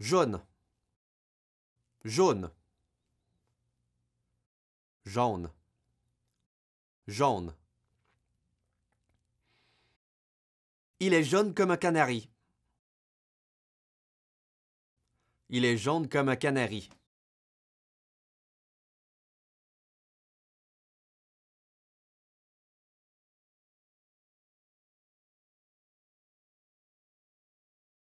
jaune, jaune, jaune, jaune. Il est jaune comme un canari. Il est jaune comme un canari.